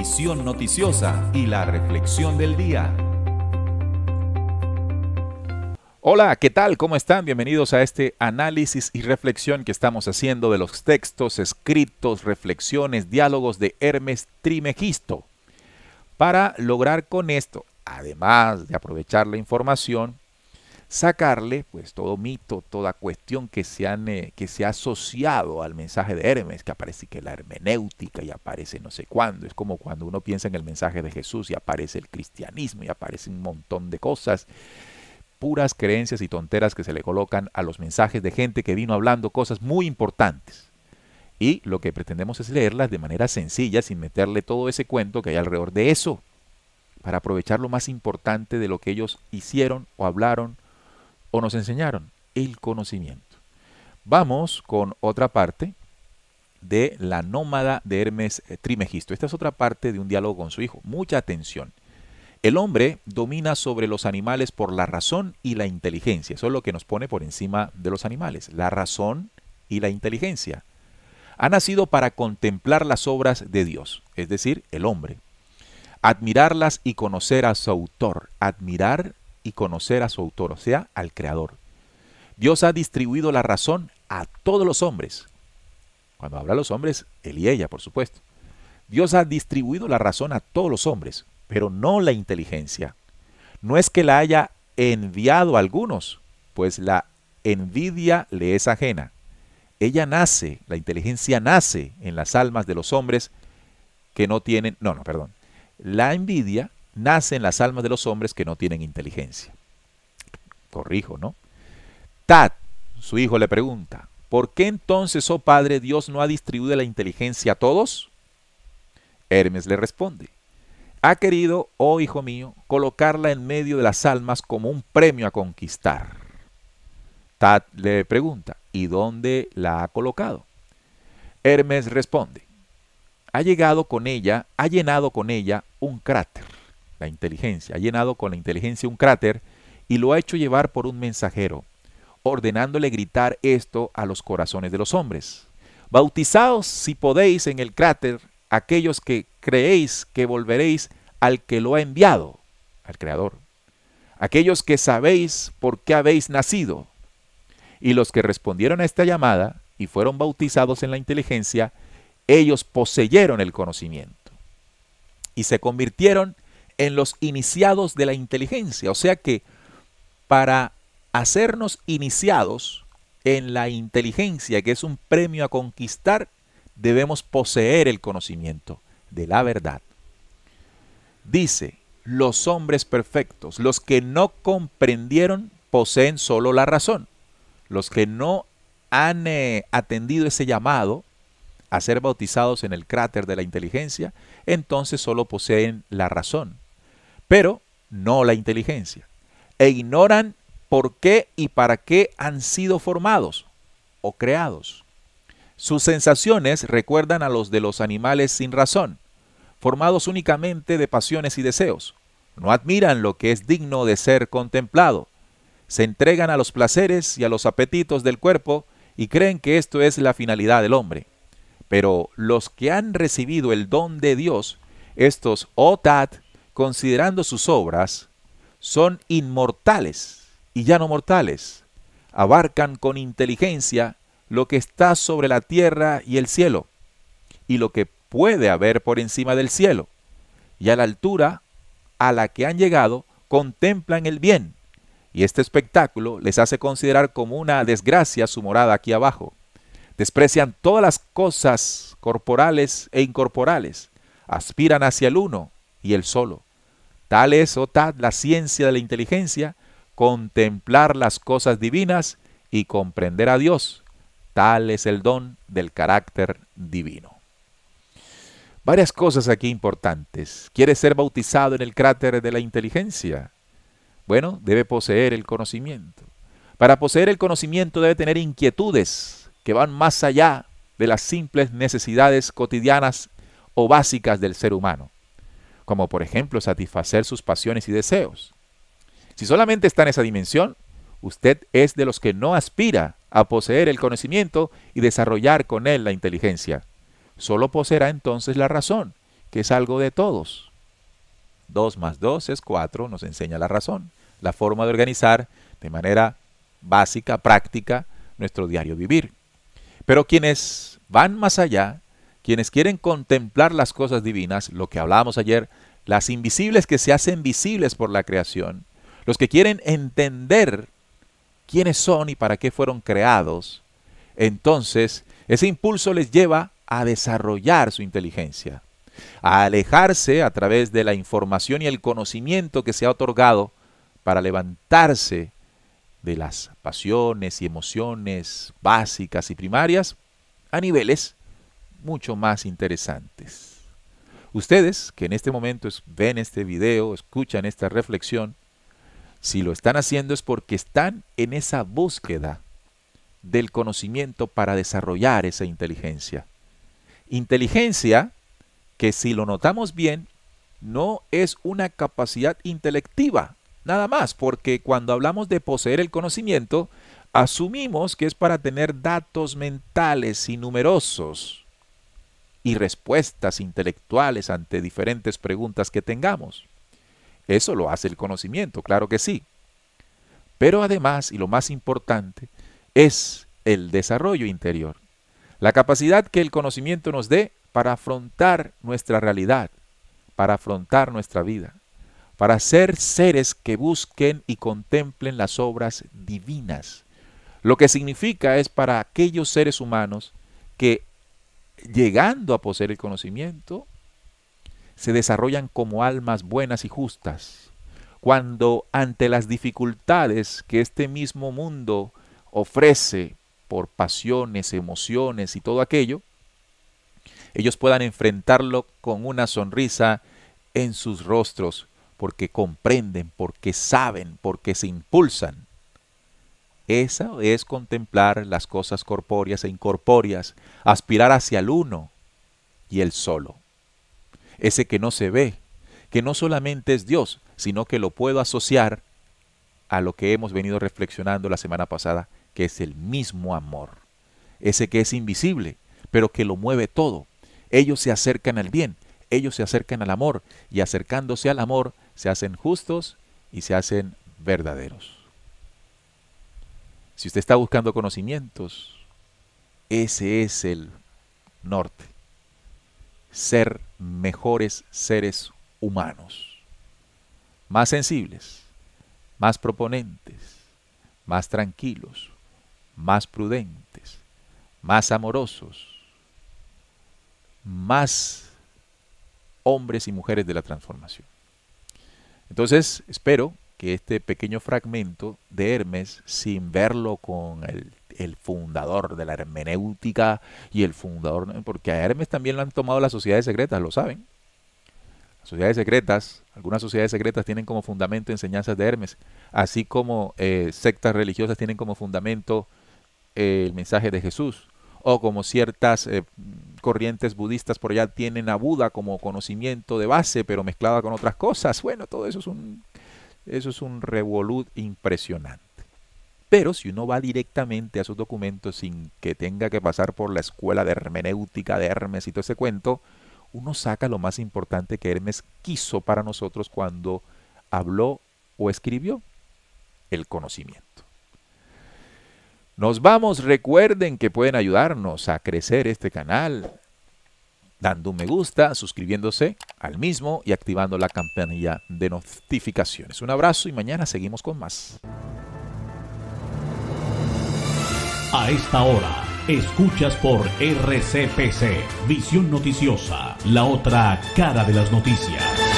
visión noticiosa y la reflexión del día. Hola, ¿qué tal? ¿Cómo están? Bienvenidos a este análisis y reflexión que estamos haciendo de los textos, escritos, reflexiones, diálogos de Hermes Trimegisto. Para lograr con esto, además de aprovechar la información, sacarle pues todo mito, toda cuestión que se, han, eh, que se ha asociado al mensaje de Hermes, que aparece que la hermenéutica y aparece no sé cuándo. Es como cuando uno piensa en el mensaje de Jesús y aparece el cristianismo y aparece un montón de cosas puras creencias y tonteras que se le colocan a los mensajes de gente que vino hablando cosas muy importantes. Y lo que pretendemos es leerlas de manera sencilla, sin meterle todo ese cuento que hay alrededor de eso, para aprovechar lo más importante de lo que ellos hicieron o hablaron o nos enseñaron? El conocimiento. Vamos con otra parte de La nómada de Hermes eh, Trimegisto. Esta es otra parte de un diálogo con su hijo. Mucha atención. El hombre domina sobre los animales por la razón y la inteligencia. Eso es lo que nos pone por encima de los animales, la razón y la inteligencia. Ha nacido para contemplar las obras de Dios, es decir, el hombre. Admirarlas y conocer a su autor. Admirar y conocer a su autor, o sea, al Creador. Dios ha distribuido la razón a todos los hombres. Cuando habla los hombres, él y ella, por supuesto. Dios ha distribuido la razón a todos los hombres, pero no la inteligencia. No es que la haya enviado a algunos, pues la envidia le es ajena. Ella nace, la inteligencia nace en las almas de los hombres que no tienen, no, no, perdón. La envidia Nacen las almas de los hombres que no tienen inteligencia. Corrijo, ¿no? Tat, su hijo le pregunta, ¿por qué entonces, oh Padre, Dios no ha distribuido la inteligencia a todos? Hermes le responde, ha querido, oh hijo mío, colocarla en medio de las almas como un premio a conquistar. Tat le pregunta, ¿y dónde la ha colocado? Hermes responde, ha llegado con ella, ha llenado con ella un cráter la inteligencia, ha llenado con la inteligencia un cráter y lo ha hecho llevar por un mensajero, ordenándole gritar esto a los corazones de los hombres. Bautizaos si podéis en el cráter aquellos que creéis que volveréis al que lo ha enviado, al Creador. Aquellos que sabéis por qué habéis nacido. Y los que respondieron a esta llamada y fueron bautizados en la inteligencia, ellos poseyeron el conocimiento y se convirtieron en los iniciados de la inteligencia. O sea que para hacernos iniciados en la inteligencia, que es un premio a conquistar, debemos poseer el conocimiento de la verdad. Dice, los hombres perfectos, los que no comprendieron, poseen solo la razón. Los que no han eh, atendido ese llamado a ser bautizados en el cráter de la inteligencia, entonces solo poseen la razón pero no la inteligencia, e ignoran por qué y para qué han sido formados o creados. Sus sensaciones recuerdan a los de los animales sin razón, formados únicamente de pasiones y deseos. No admiran lo que es digno de ser contemplado. Se entregan a los placeres y a los apetitos del cuerpo y creen que esto es la finalidad del hombre. Pero los que han recibido el don de Dios, estos otat oh, considerando sus obras, son inmortales y ya no mortales. Abarcan con inteligencia lo que está sobre la tierra y el cielo, y lo que puede haber por encima del cielo. Y a la altura a la que han llegado, contemplan el bien, y este espectáculo les hace considerar como una desgracia su morada aquí abajo. Desprecian todas las cosas corporales e incorporales, aspiran hacia el uno, y él solo. Tal es, o oh tal, la ciencia de la inteligencia, contemplar las cosas divinas y comprender a Dios. Tal es el don del carácter divino. Varias cosas aquí importantes. ¿Quiere ser bautizado en el cráter de la inteligencia? Bueno, debe poseer el conocimiento. Para poseer el conocimiento debe tener inquietudes que van más allá de las simples necesidades cotidianas o básicas del ser humano como por ejemplo satisfacer sus pasiones y deseos. Si solamente está en esa dimensión, usted es de los que no aspira a poseer el conocimiento y desarrollar con él la inteligencia. Solo poseerá entonces la razón, que es algo de todos. Dos más dos es 4, nos enseña la razón, la forma de organizar de manera básica, práctica, nuestro diario vivir. Pero quienes van más allá quienes quieren contemplar las cosas divinas, lo que hablábamos ayer, las invisibles que se hacen visibles por la creación, los que quieren entender quiénes son y para qué fueron creados, entonces ese impulso les lleva a desarrollar su inteligencia, a alejarse a través de la información y el conocimiento que se ha otorgado para levantarse de las pasiones y emociones básicas y primarias a niveles mucho más interesantes. Ustedes que en este momento ven este video, escuchan esta reflexión, si lo están haciendo es porque están en esa búsqueda del conocimiento para desarrollar esa inteligencia. Inteligencia que si lo notamos bien, no es una capacidad intelectiva, nada más, porque cuando hablamos de poseer el conocimiento, asumimos que es para tener datos mentales y numerosos, y respuestas intelectuales ante diferentes preguntas que tengamos. Eso lo hace el conocimiento, claro que sí. Pero además, y lo más importante, es el desarrollo interior, la capacidad que el conocimiento nos dé para afrontar nuestra realidad, para afrontar nuestra vida, para ser seres que busquen y contemplen las obras divinas, lo que significa es para aquellos seres humanos que llegando a poseer el conocimiento, se desarrollan como almas buenas y justas. Cuando ante las dificultades que este mismo mundo ofrece por pasiones, emociones y todo aquello, ellos puedan enfrentarlo con una sonrisa en sus rostros, porque comprenden, porque saben, porque se impulsan esa es contemplar las cosas corpóreas e incorpóreas, aspirar hacia el uno y el solo. Ese que no se ve, que no solamente es Dios, sino que lo puedo asociar a lo que hemos venido reflexionando la semana pasada, que es el mismo amor. Ese que es invisible, pero que lo mueve todo. Ellos se acercan al bien, ellos se acercan al amor, y acercándose al amor se hacen justos y se hacen verdaderos. Si usted está buscando conocimientos, ese es el norte. Ser mejores seres humanos. Más sensibles, más proponentes, más tranquilos, más prudentes, más amorosos, más hombres y mujeres de la transformación. Entonces, espero que este pequeño fragmento de Hermes, sin verlo con el, fundador de la hermenéutica y el fundador, porque a Hermes también lo han tomado las sociedades secretas, lo saben. Las sociedades secretas, algunas sociedades secretas tienen como fundamento enseñanzas de Hermes, así como eh, sectas religiosas tienen como fundamento eh, el mensaje de Jesús, o como ciertas eh, corrientes budistas por allá tienen a Buda como conocimiento de base, pero mezclada con otras cosas. Bueno, todo eso es un eso es un revolut impresionante. Pero si uno va directamente a sus documentos sin que tenga que pasar por la escuela de hermenéutica de Hermes y todo ese cuento, uno saca lo más importante que Hermes quiso para nosotros cuando habló o escribió, el conocimiento. Nos vamos, recuerden que pueden ayudarnos a crecer este canal, dando un me gusta, suscribiéndose al mismo y activando la campanilla de notificaciones. Un abrazo y mañana seguimos con más. A esta hora, escuchas por RCPC, Visión Noticiosa, la otra cara de las noticias.